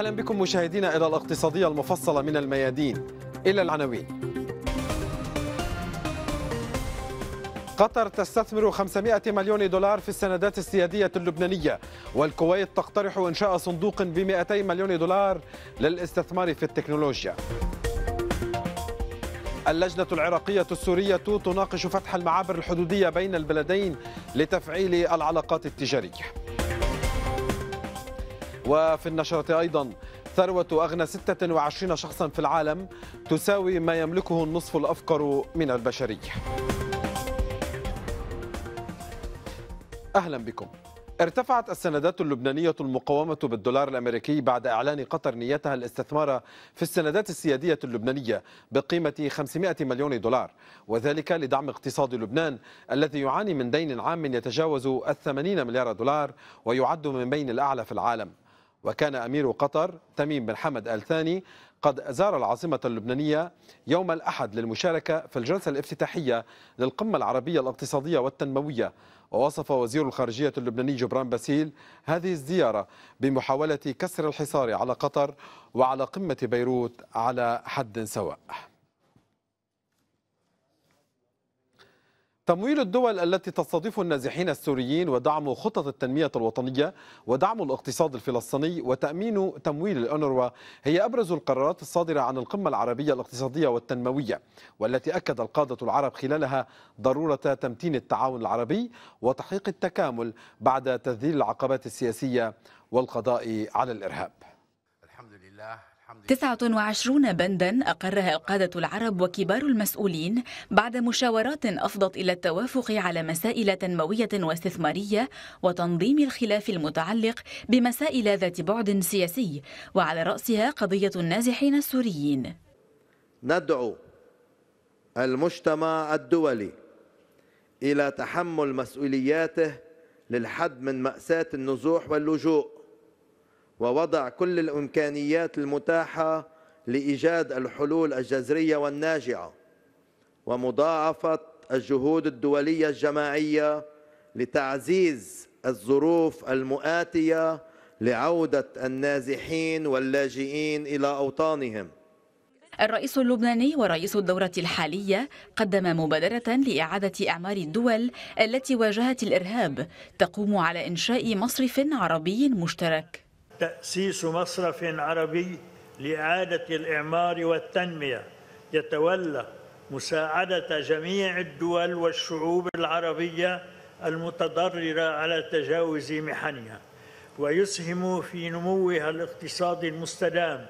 أهلا بكم مشاهدينا إلى الاقتصادية المفصلة من الميادين إلى العناوين قطر تستثمر 500 مليون دولار في السندات السيادية اللبنانية والكويت تقترح إنشاء صندوق ب 200 مليون دولار للاستثمار في التكنولوجيا اللجنة العراقية السورية تناقش فتح المعابر الحدودية بين البلدين لتفعيل العلاقات التجارية وفي النشرة أيضا ثروة أغنى 26 شخصا في العالم تساوي ما يملكه النصف الأفقر من البشرية أهلا بكم ارتفعت السندات اللبنانية المقاومة بالدولار الأمريكي بعد إعلان قطر نيتها الاستثمار في السندات السيادية اللبنانية بقيمة 500 مليون دولار وذلك لدعم اقتصاد لبنان الذي يعاني من دين عام يتجاوز الثمانين مليار دولار ويعد من بين الأعلى في العالم وكان أمير قطر تميم بن حمد آل ثاني قد زار العاصمة اللبنانية يوم الأحد للمشاركة في الجلسة الافتتاحية للقمة العربية الاقتصادية والتنموية ووصف وزير الخارجية اللبناني جبران باسيل هذه الزيارة بمحاولة كسر الحصار على قطر وعلى قمة بيروت على حد سواء تمويل الدول التي تستضيف النازحين السوريين ودعم خطط التنمية الوطنية ودعم الاقتصاد الفلسطيني وتأمين تمويل الأونروا هي أبرز القرارات الصادرة عن القمة العربية الاقتصادية والتنموية والتي أكد القادة العرب خلالها ضرورة تمتين التعاون العربي وتحقيق التكامل بعد تذليل العقبات السياسية والقضاء على الإرهاب 29 بندا أقرها القادة العرب وكبار المسؤولين بعد مشاورات أفضت إلى التوافق على مسائل تنموية واستثمارية وتنظيم الخلاف المتعلق بمسائل ذات بعد سياسي وعلى رأسها قضية النازحين السوريين ندعو المجتمع الدولي إلى تحمل مسؤولياته للحد من مأساة النزوح واللجوء ووضع كل الامكانيات المتاحه لايجاد الحلول الجذريه والناجعه ومضاعفه الجهود الدوليه الجماعيه لتعزيز الظروف المؤاتيه لعوده النازحين واللاجئين الى اوطانهم الرئيس اللبناني ورئيس الدورة الحالية قدم مبادرة لإعادة أعمار الدول التي واجهت الإرهاب تقوم على إنشاء مصرف عربي مشترك تأسيس مصرف عربي لإعادة الإعمار والتنمية يتولى مساعدة جميع الدول والشعوب العربية المتضررة على تجاوز محنها ويسهم في نموها الاقتصادي المستدام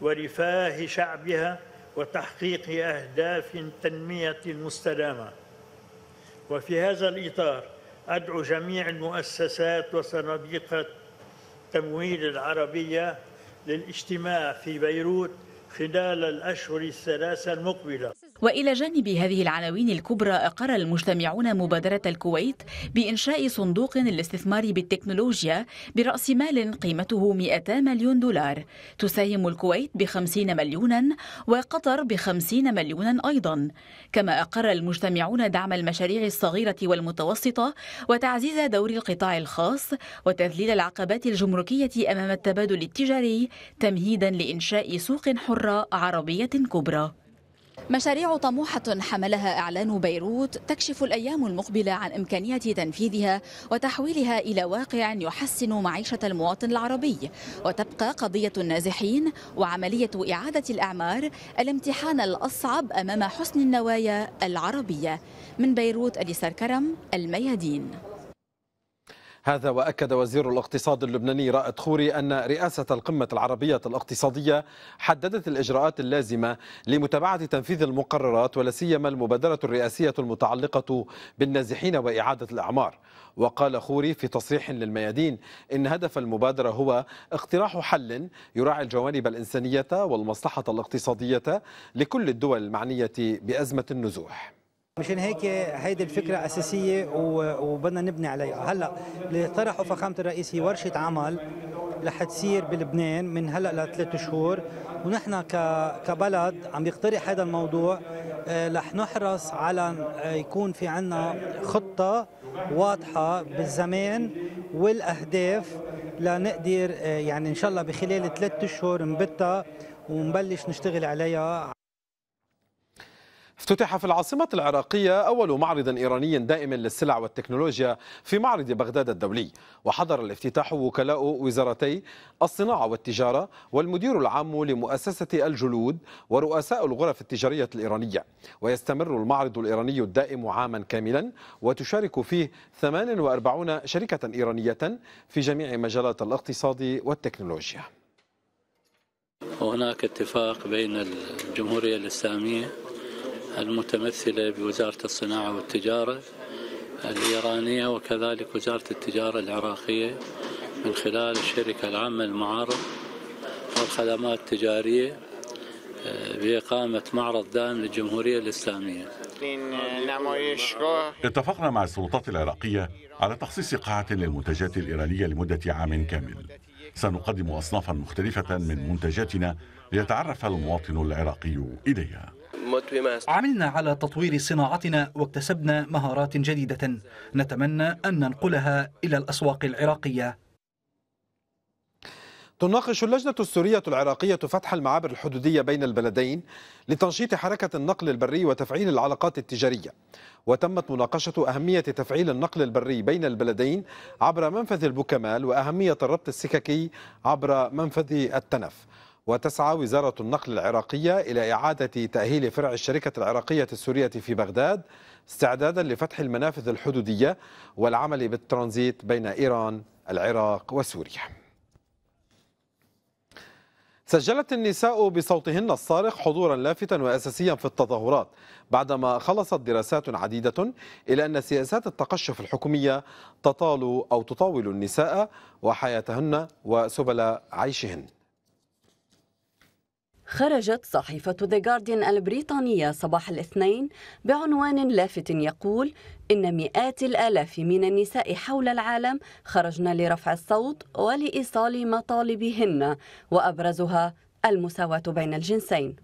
ورفاه شعبها وتحقيق أهداف تنمية مستدامة وفي هذا الإطار أدعو جميع المؤسسات وصناديق التمويل العربية للاجتماع في بيروت خلال الأشهر الثلاثة المقبلة وإلى جانب هذه العناوين الكبرى أقر المجتمعون مبادرة الكويت بإنشاء صندوق للاستثمار بالتكنولوجيا برأس مال قيمته 200 مليون دولار تساهم الكويت بخمسين مليونا وقطر بخمسين مليونا أيضا كما أقر المجتمعون دعم المشاريع الصغيرة والمتوسطة وتعزيز دور القطاع الخاص وتذليل العقبات الجمركية أمام التبادل التجاري تمهيدا لإنشاء سوق حرة عربية كبرى مشاريع طموحة حملها إعلان بيروت تكشف الأيام المقبلة عن إمكانية تنفيذها وتحويلها إلى واقع يحسن معيشة المواطن العربي وتبقى قضية النازحين وعملية إعادة الأعمار الامتحان الأصعب أمام حسن النوايا العربية من بيروت أليسر كرم الميادين هذا وأكد وزير الاقتصاد اللبناني رائد خوري أن رئاسة القمة العربية الاقتصادية حددت الإجراءات اللازمة لمتابعة تنفيذ المقررات ولا سيما المبادرة الرئاسية المتعلقة بالنازحين وإعادة الأعمار وقال خوري في تصريح للميادين إن هدف المبادرة هو اقتراح حل يراعي الجوانب الإنسانية والمصلحة الاقتصادية لكل الدول المعنية بأزمة النزوح مشان هيك هيدي الفكرة أساسية وبدنا نبني عليها هلا اللي طرحه فخامة الرئيس هي ورشة عمل رح تصير بلبنان من هلا لثلاث شهور ونحن كبلد عم يقترح هذا الموضوع آه، رح نحرص على آه، يكون في عنا خطة واضحة بالزمان والأهداف لنقدر آه، يعني إن شاء الله بخلال ثلاث شهور نبتها ونبلش نشتغل عليها افتتح في العاصمة العراقية أول معرض إيراني دائم للسلع والتكنولوجيا في معرض بغداد الدولي وحضر الافتتاح وكلاء وزارتي الصناعة والتجارة والمدير العام لمؤسسة الجلود ورؤساء الغرف التجارية الإيرانية ويستمر المعرض الإيراني الدائم عاما كاملا وتشارك فيه 48 شركة إيرانية في جميع مجالات الاقتصاد والتكنولوجيا وهناك اتفاق بين الجمهورية الإسلامية المتمثلة بوزارة الصناعة والتجارة الإيرانية وكذلك وزارة التجارة العراقية من خلال الشركة العامة للمعارض والخدمات التجارية آه، بإقامة معرض دائم للجمهورية الإسلامية اتفقنا مع السلطات العراقية على تخصيص قاعة للمنتجات الإيرانية لمدة عام كامل سنقدم أصنافا مختلفة من منتجاتنا ليتعرف المواطن العراقي إليها عملنا على تطوير صناعتنا واكتسبنا مهارات جديدة نتمنى أن ننقلها إلى الأسواق العراقية تناقش اللجنة السورية العراقية فتح المعابر الحدودية بين البلدين لتنشيط حركة النقل البري وتفعيل العلاقات التجارية وتمت مناقشة أهمية تفعيل النقل البري بين البلدين عبر منفذ البوكمال وأهمية الربط السككي عبر منفذ التنف وتسعى وزارة النقل العراقية إلى إعادة تأهيل فرع الشركة العراقية السورية في بغداد استعدادا لفتح المنافذ الحدودية والعمل بالترانزيت بين إيران العراق وسوريا سجلت النساء بصوتهن الصارخ حضورا لافتا واساسيا في التظاهرات بعدما خلصت دراسات عديده الى ان سياسات التقشف الحكوميه تطال او تطاول النساء وحياتهن وسبل عيشهن خرجت صحيفة ذا جارديان البريطانية صباح الاثنين بعنوان لافت يقول إن مئات الآلاف من النساء حول العالم خرجن لرفع الصوت ولإيصال مطالبهن وأبرزها المساواة بين الجنسين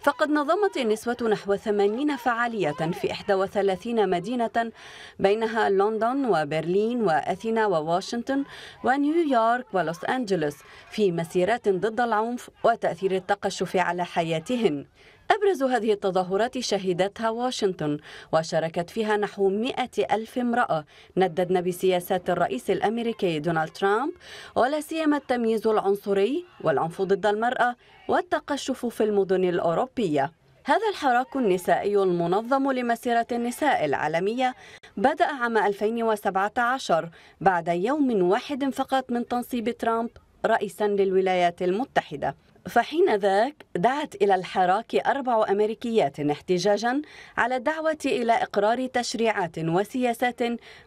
فقد نظمت النسوة نحو 80 فعالية في 31 مدينة بينها لندن وبرلين وأثينا وواشنطن ونيويورك ولوس أنجلوس في مسيرات ضد العنف وتأثير التقشف على حياتهن أبرز هذه التظاهرات شهدتها واشنطن وشاركت فيها نحو مئة ألف امرأة نددن بسياسات الرئيس الأمريكي دونالد ترامب ولا سيما التمييز العنصري والعنف ضد المرأة والتقشف في المدن الأوروبية هذا الحراك النسائي المنظم لمسيرة النساء العالمية بدأ عام 2017 بعد يوم واحد فقط من تنصيب ترامب رئيسا للولايات المتحدة فحين ذاك دعت إلى الحراك أربع أمريكيات احتجاجا على الدعوة إلى إقرار تشريعات وسياسات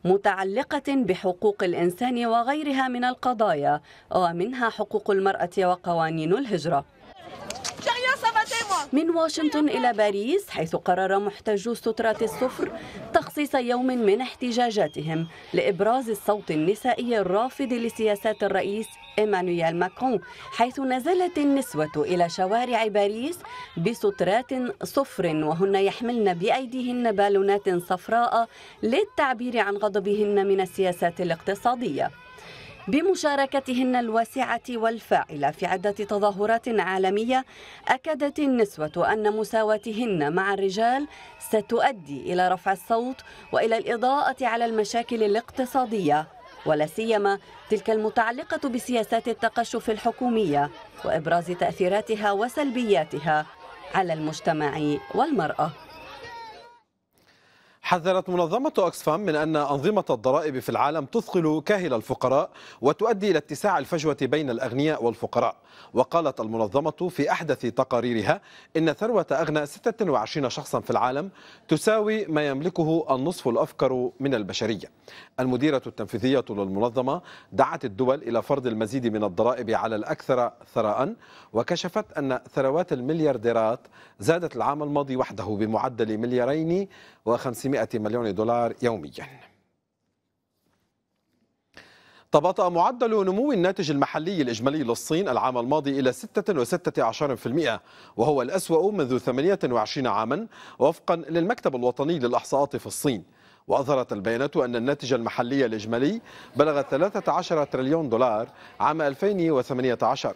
متعلقة بحقوق الإنسان وغيرها من القضايا ومنها حقوق المرأة وقوانين الهجرة من واشنطن إلى باريس حيث قرر محتجو سترات الصفر تخصيص يوم من احتجاجاتهم لإبراز الصوت النسائي الرافض لسياسات الرئيس إيمانويل ماكرون حيث نزلت النسوة إلى شوارع باريس بسترات صفر وهن يحملن بأيديهن بالونات صفراء للتعبير عن غضبهن من السياسات الاقتصادية بمشاركتهن الواسعة والفاعلة في عدة تظاهرات عالمية أكدت النسوة أن مساواتهن مع الرجال ستؤدي إلى رفع الصوت وإلى الإضاءة على المشاكل الاقتصادية ولا سيما تلك المتعلقة بسياسات التقشف الحكومية وإبراز تأثيراتها وسلبياتها على المجتمع والمرأة حذرت منظمة أكسفام من أن أنظمة الضرائب في العالم تثقل كاهل الفقراء وتؤدي إلى اتساع الفجوة بين الأغنياء والفقراء وقالت المنظمة في أحدث تقاريرها إن ثروة أغنى 26 شخصا في العالم تساوي ما يملكه النصف الأفقر من البشرية المديرة التنفيذية للمنظمة دعت الدول إلى فرض المزيد من الضرائب على الأكثر ثراء وكشفت أن ثروات المليارديرات زادت العام الماضي وحده بمعدل مليارين و500 500 مليون دولار يوميا تباطأ معدل نمو الناتج المحلي الإجمالي للصين العام الماضي إلى 6.16% وهو الأسوأ منذ 28 عاما وفقا للمكتب الوطني للإحصاءات في الصين وأظهرت البيانات أن الناتج المحلي الإجمالي بلغ 13 تريليون دولار عام 2018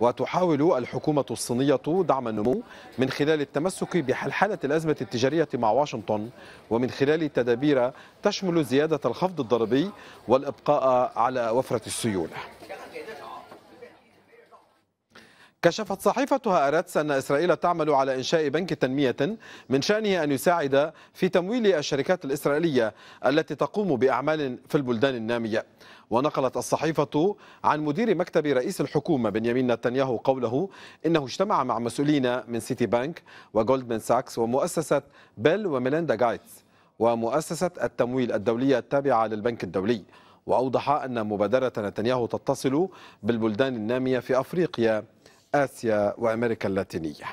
وتحاول الحكومة الصينية دعم النمو من خلال التمسك بحلحلة الأزمة التجارية مع واشنطن ومن خلال تدابير تشمل زيادة الخفض الضريبي والإبقاء على وفرة السيولة كشفت صحيفة هارتس أن إسرائيل تعمل على إنشاء بنك تنمية من شأنه أن يساعد في تمويل الشركات الإسرائيلية التي تقوم بأعمال في البلدان النامية ونقلت الصحيفة عن مدير مكتب رئيس الحكومة بنيامين نتنياهو قوله إنه اجتمع مع مسؤولين من سيتي بانك وجولدمان ساكس ومؤسسة بيل وميليندا جايتس ومؤسسة التمويل الدولية التابعة للبنك الدولي وأوضح أن مبادرة نتنياهو تتصل بالبلدان النامية في أفريقيا آسيا وأمريكا اللاتينية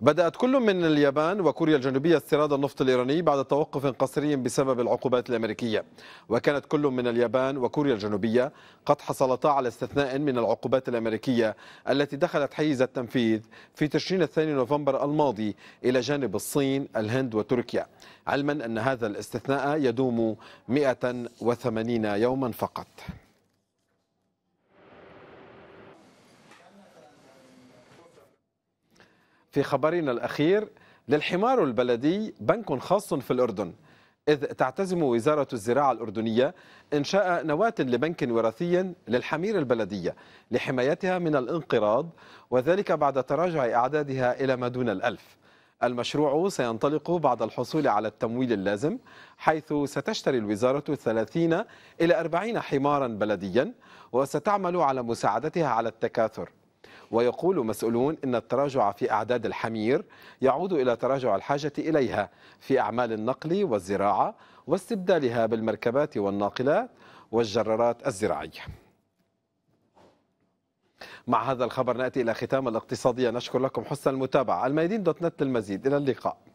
بدأت كل من اليابان وكوريا الجنوبية استيراد النفط الإيراني بعد توقف قسري بسبب العقوبات الأمريكية وكانت كل من اليابان وكوريا الجنوبية قد حصلتا على استثناء من العقوبات الأمريكية التي دخلت حيز التنفيذ في تشرين الثاني نوفمبر الماضي إلى جانب الصين الهند وتركيا علما أن هذا الاستثناء يدوم 180 يوما فقط في خبرنا الأخير للحمار البلدي بنك خاص في الأردن إذ تعتزم وزارة الزراعة الأردنية إنشاء نواة لبنك وراثي للحمير البلدية لحمايتها من الانقراض وذلك بعد تراجع أعدادها إلى ما دون الألف المشروع سينطلق بعد الحصول على التمويل اللازم حيث ستشتري الوزارة 30 إلى 40 حمارا بلديا وستعمل على مساعدتها على التكاثر ويقول مسؤولون إن التراجع في أعداد الحمير يعود إلى تراجع الحاجة إليها في أعمال النقل والزراعة واستبدالها بالمركبات والناقلات والجرارات الزراعية مع هذا الخبر نأتي إلى ختام الاقتصادية نشكر لكم حسن المتابعة الميادين دوت نت للمزيد إلى اللقاء